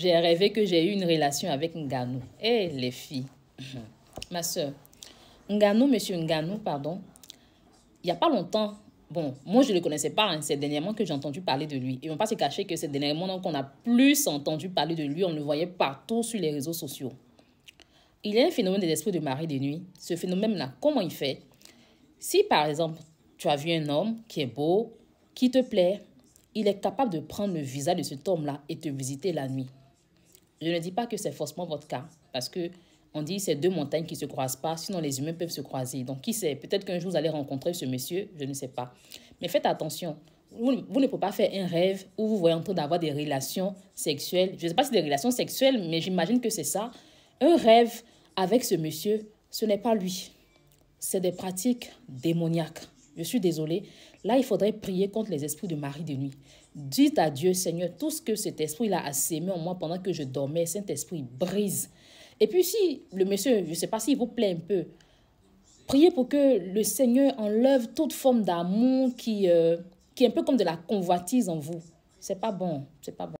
j'ai rêvé que j'ai eu une relation avec Nganou. Eh, les filles, mhm. ma soeur, Nganou, monsieur Nganou, pardon, il n'y a pas longtemps, bon, moi je ne le connaissais pas, hein, c'est dernièrement que j'ai entendu parler de lui. Et on ne va pas se cacher que c'est dernièrement qu'on a plus entendu parler de lui, on le voyait partout sur les réseaux sociaux. Il y a un phénomène des esprits de mari de nuit. Ce phénomène-là, comment il fait Si par exemple, tu as vu un homme qui est beau, qui te plaît, il est capable de prendre le visa de cet homme-là et te visiter la nuit. Je ne dis pas que c'est forcément votre cas, parce que on dit c'est deux montagnes qui ne se croisent pas, sinon les humains peuvent se croiser. Donc qui sait, peut-être qu'un jour vous allez rencontrer ce monsieur, je ne sais pas. Mais faites attention, vous, ne pouvez pas faire un rêve où vous voyez en train d'avoir des relations sexuelles. Je ne sais pas si des relations sexuelles, mais j'imagine que c'est ça. Un rêve avec ce monsieur, ce n'est pas lui. C'est des pratiques démoniaques. Je suis désolée. Là, il faudrait prier contre les esprits de Marie de nuit. Dites à Dieu, Seigneur, tout ce que cet esprit-là a sémé en moi pendant que je dormais, cet esprit brise. Et puis si le monsieur, je ne sais pas s'il vous plaît un peu, priez pour que le Seigneur enlève toute forme d'amour qui, euh, qui est un peu comme de la convoitise en vous. C'est pas bon, c'est pas bon.